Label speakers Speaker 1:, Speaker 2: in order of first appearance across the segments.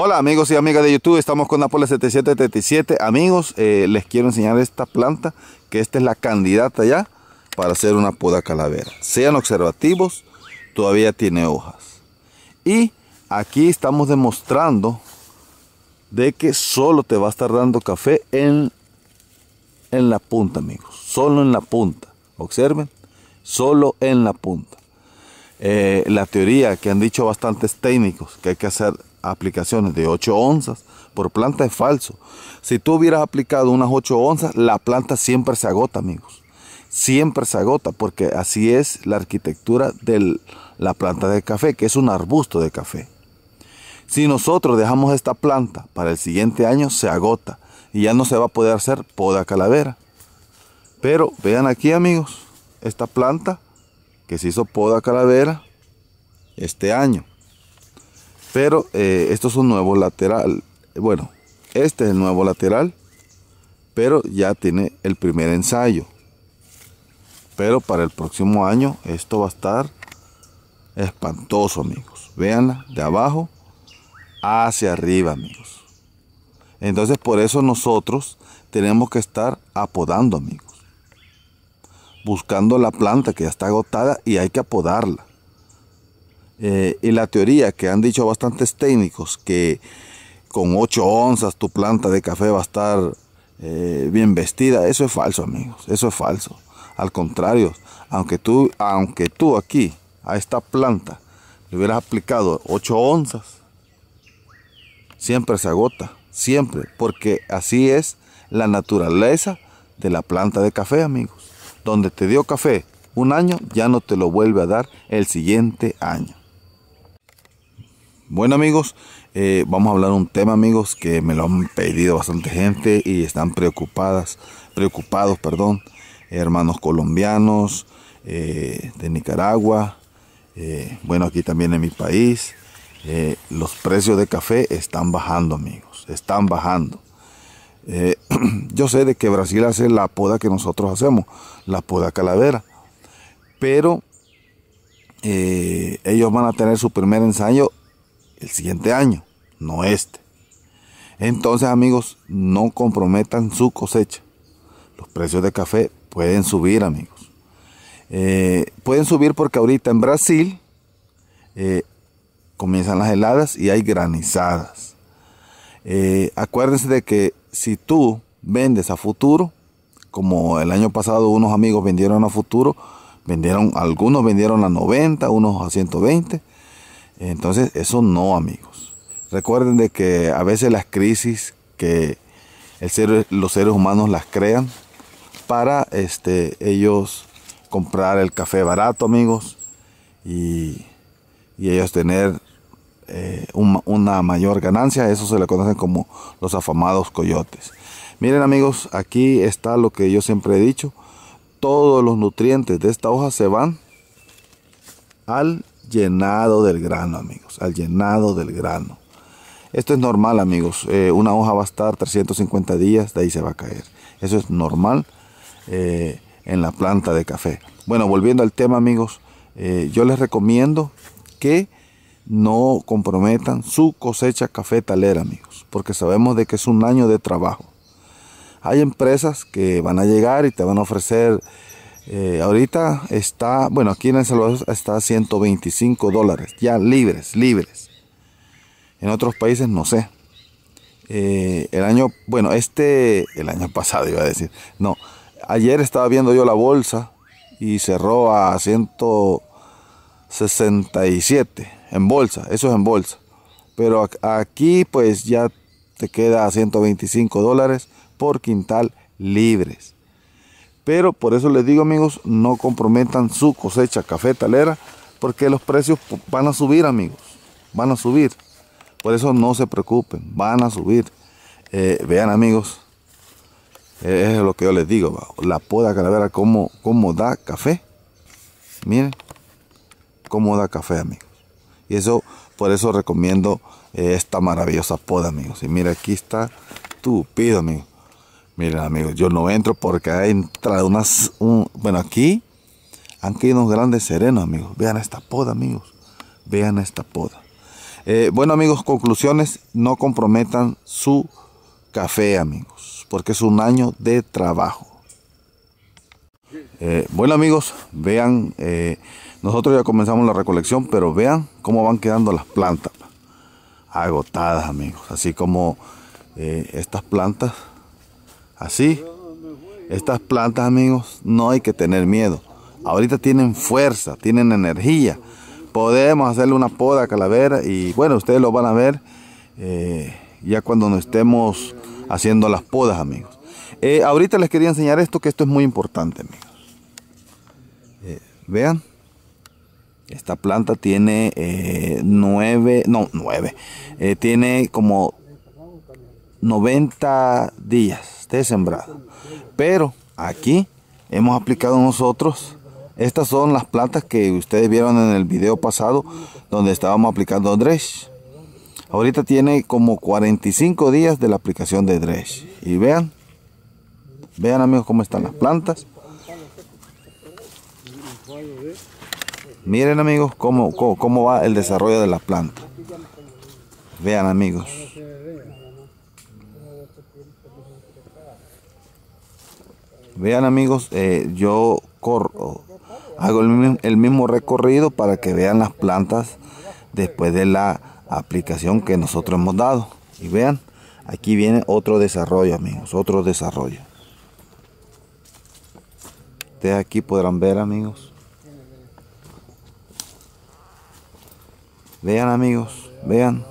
Speaker 1: Hola amigos y amigas de YouTube, estamos con napoles7777 Amigos, eh, les quiero enseñar esta planta, que esta es la candidata ya para hacer una poda calavera. Sean observativos, todavía tiene hojas. Y aquí estamos demostrando de que solo te va a estar dando café en, en la punta, amigos. Solo en la punta. Observen, solo en la punta. Eh, la teoría que han dicho bastantes técnicos, que hay que hacer aplicaciones de 8 onzas por planta es falso. Si tú hubieras aplicado unas 8 onzas, la planta siempre se agota, amigos. Siempre se agota, porque así es la arquitectura de la planta de café, que es un arbusto de café. Si nosotros dejamos esta planta para el siguiente año, se agota y ya no se va a poder hacer poda calavera. Pero vean aquí amigos, esta planta que se hizo poda calavera este año. Pero estos eh, esto es un nuevo lateral. Bueno, este es el nuevo lateral, pero ya tiene el primer ensayo. Pero para el próximo año esto va a estar espantoso amigos. Veanla de abajo hacia arriba, amigos. Entonces por eso nosotros tenemos que estar apodando, amigos. Buscando la planta que ya está agotada y hay que apodarla. Eh, y la teoría que han dicho bastantes técnicos que con 8 onzas tu planta de café va a estar eh, bien vestida, eso es falso, amigos. Eso es falso. Al contrario, aunque tú, aunque tú aquí a esta planta le hubieras aplicado 8 onzas, siempre se agota, siempre, porque así es la naturaleza de la planta de café, amigos. Donde te dio café un año, ya no te lo vuelve a dar el siguiente año. Bueno amigos, eh, vamos a hablar un tema amigos que me lo han pedido bastante gente y están preocupadas, preocupados, perdón, hermanos colombianos, eh, de Nicaragua, eh, bueno aquí también en mi país, eh, los precios de café están bajando, amigos, están bajando. Eh, yo sé de que Brasil hace la poda que nosotros hacemos, la poda calavera, pero eh, ellos van a tener su primer ensayo el siguiente año, no este. Entonces, amigos, no comprometan su cosecha. Los precios de café pueden subir, amigos. pueden subir porque ahorita en Brasil comienzan las heladas y hay granizadas. Eh, acuérdense de que si tú vendes a futuro, como el año pasado unos amigos vendieron a futuro, vendieron, algunos vendieron a 90, unos a 120. Entonces, eso no, amigos. Recuerden de que a veces las crisis que el los seres humanos las crean para este, ellos comprar el café barato, amigos, y, y ellos tener eh, una mayor ganancia. Eso se le conocen como los afamados coyotes. Miren amigos, aquí está lo que yo siempre he dicho. Todos los nutrientes de esta hoja se van al llenado del grano, amigos. Al llenado del grano. Esto es normal, amigos. Eh, una hoja va a estar 350 días, de ahí se va a caer. Eso es normal eh, en la planta de café. Bueno, volviendo al tema, amigos, yo les recomiendo que no comprometan su cosecha cafetalera, amigos, porque sabemos de que es un año de trabajo. Hay empresas que van a llegar y te van a ofrecer, eh, ahorita está, bueno, aquí en El Salvador está a 125 dólares, ya libres, libres. En otros países no sé. Eh, el año, bueno, este, el año pasado iba a decir, no, ayer estaba viendo yo la bolsa y cerró a 167 en bolsa, eso es en bolsa. Pero aquí pues ya te queda a 125 dólares por quintal libres. Pero por eso les digo amigos, no comprometan su cosecha cafetalera porque los precios van a subir amigos, van a subir. Por eso no se preocupen, van a subir. Eh, vean amigos, es lo que yo les digo, la poda calavera cómo cómo da café. Miren cómo da café amigos. Y eso, por eso recomiendo eh, esta maravillosa poda, amigos. Y mira, aquí está tu pido, amigo. Miren, amigos, yo no entro porque ha entrado unas... bueno, aquí han caído unos grandes serenos, amigos. Vean esta poda, amigos. Vean esta poda. Eh, bueno, amigos, conclusiones. No comprometan su café, amigos. Porque es un año de trabajo. Eh, bueno amigos, vean, eh, nosotros ya comenzamos la recolección, pero vean cómo van quedando las plantas. Agotadas amigos, así como eh, estas plantas. Así, estas plantas amigos, no hay que tener miedo. Ahorita tienen fuerza, tienen energía. Podemos hacerle una poda a calavera y bueno, ustedes lo van a ver ya cuando nos estemos haciendo las podas amigos. Eh, ahorita les quería enseñar esto, que esto es muy importante, amigos. Eh, vean. Esta planta tiene 9 eh, no, nueve. tiene como 90 días de sembrado. Pero aquí hemos aplicado nosotros. Estas son las plantas que ustedes vieron en el video pasado donde estábamos aplicando Dresh. Ahorita tiene como 45 días de la aplicación de Dresh. Y vean, Vean amigos cómo están las plantas. Miren amigos cómo, cómo, va el desarrollo de las plantas. Vean amigos. Vean amigos, eh, yo hago el mismo recorrido para que vean las plantas después de la aplicación que nosotros hemos dado. Y vean, aquí viene otro desarrollo amigos, otro desarrollo. Ustedes aquí podrán ver amigos. Vean amigos, vean.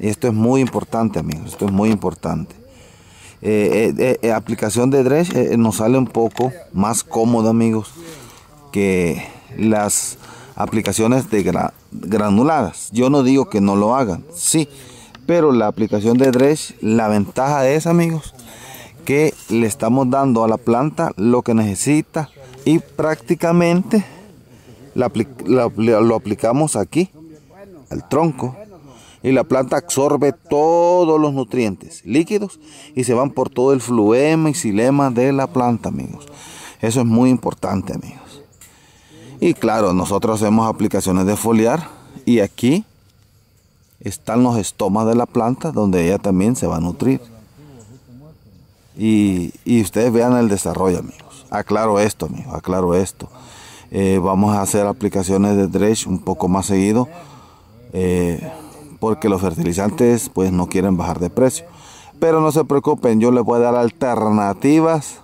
Speaker 1: Y esto es muy importante amigos, esto es muy importante. Eh, eh, eh, aplicación de Dredge nos sale un poco más cómodo amigos que las aplicaciones de granuladas. Yo no digo que no lo hagan, sí, pero la aplicación de Dredge, la ventaja es amigos, que le estamos dando a la planta lo que necesita y prácticamente lo aplicamos aquí al tronco y la planta absorbe todos los nutrientes líquidos y se van por todo el fluema y xilema de la planta amigos eso es muy importante amigos y claro nosotros hacemos aplicaciones de foliar y aquí están los estomas de la planta donde ella también se va a nutrir y, ustedes vean el desarrollo, amigos. Aclaro esto, amigos, aclaro esto. Eh, vamos a hacer aplicaciones de dredge un poco más seguido. Eh, porque los fertilizantes pues no quieren bajar de precio. Pero no se preocupen, yo les voy a dar alternativas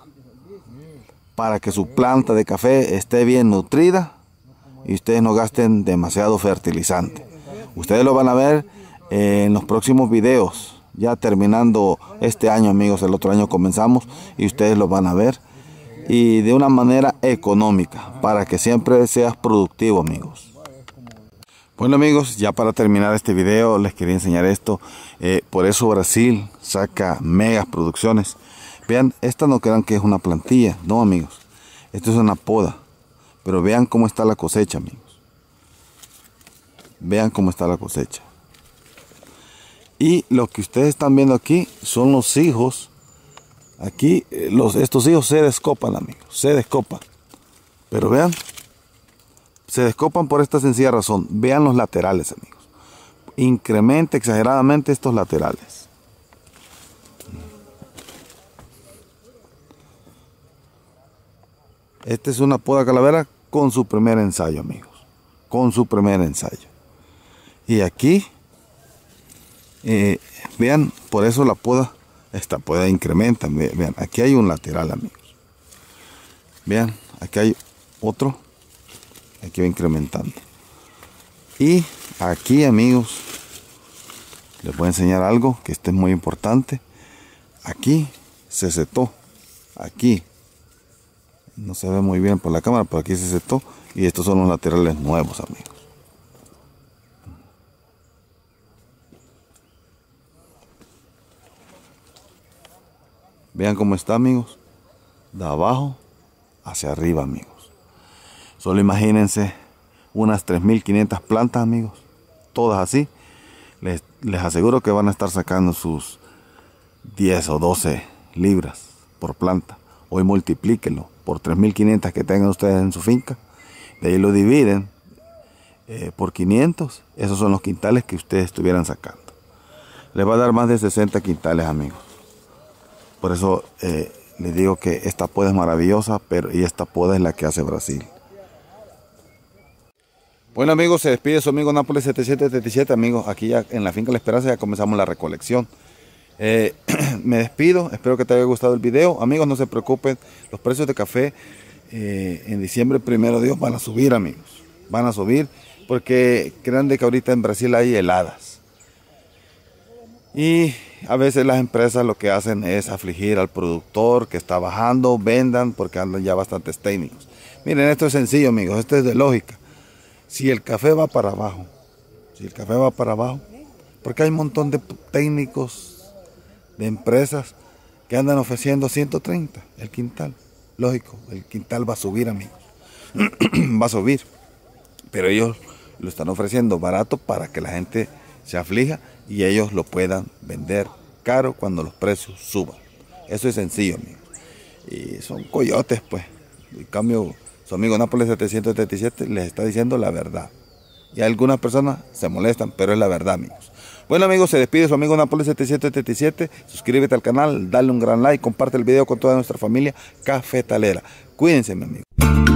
Speaker 1: para que su planta de café esté bien nutrida y ustedes no gasten demasiado fertilizante. Ustedes lo van a ver en los próximos videos ya terminando este año amigos, el otro año comenzamos y ustedes lo van a ver y de una manera económica para que siempre seas productivo amigos. Bueno amigos, ya para terminar este video les quería enseñar esto. Eh, por eso Brasil saca megas producciones. Vean, esta no crean que es una plantilla, no amigos. Esto es una poda. Pero vean cómo está la cosecha amigos. Vean cómo está la cosecha. Y lo que ustedes están viendo aquí son los hijos. Aquí eh, los, estos hijos se descopan, amigos. Se descopan. Pero vean. Se descopan por esta sencilla razón. Vean los laterales, amigos. Incrementa exageradamente estos laterales. Esta es una poda calavera con su primer ensayo, amigos. Con su primer ensayo. Y aquí eh, vean, por eso la poda, esta poda incrementa. Vean, aquí hay un lateral, amigos. Vean, aquí hay otro. Aquí va incrementando. Y aquí, amigos, les voy a enseñar algo que este es muy importante. Aquí se setó. Aquí. No se ve muy bien por la cámara, pero aquí se setó. Y estos son los laterales nuevos, amigos. Vean cómo está, amigos. De abajo hacia arriba, amigos. Solo imagínense unas 3.500 plantas, amigos. Todas así. Les, les, aseguro que van a estar sacando sus 10 o 12 libras por planta. Hoy multiplíquenlo por 3.500 que tengan ustedes en su finca. De ahí lo dividen eh, por 500. Esos son los quintales que ustedes estuvieran sacando. Les va a dar más de 60 quintales, amigos. Por eso eh, les digo que esta poda es maravillosa pero, y esta poda es la que hace Brasil. Bueno amigos, se despide su amigo Nápoles 7777, amigos, aquí ya en la finca La Esperanza ya comenzamos la recolección. Eh, me despido, espero que te haya gustado el video. Amigos, no se preocupen, los precios de café eh, en diciembre primero Dios van a subir amigos, van a subir porque crean de que ahorita en Brasil hay heladas. Y a veces las empresas lo que hacen es afligir al productor que está bajando, vendan porque andan ya bastantes técnicos. Miren, esto es sencillo, amigos, esto es de lógica. Si el café va para abajo, si el café va para abajo, porque hay un montón de técnicos de empresas que andan ofreciendo 130 el quintal. Lógico, el quintal va a subir, amigos. va a subir. Pero ellos lo están ofreciendo barato para que la gente se aflija y ellos lo puedan vender caro cuando los precios suban. Eso es sencillo, amigos. Y son coyotes, pues. En cambio, su amigo Nápoles 777 les está diciendo la verdad. Y algunas personas se molestan, pero es la verdad, amigos. Bueno, amigos, se despide su amigo Nápoles 777. Suscríbete al canal, dale un gran like, comparte el video con toda nuestra familia cafetalera. Cuídense, mi amigo.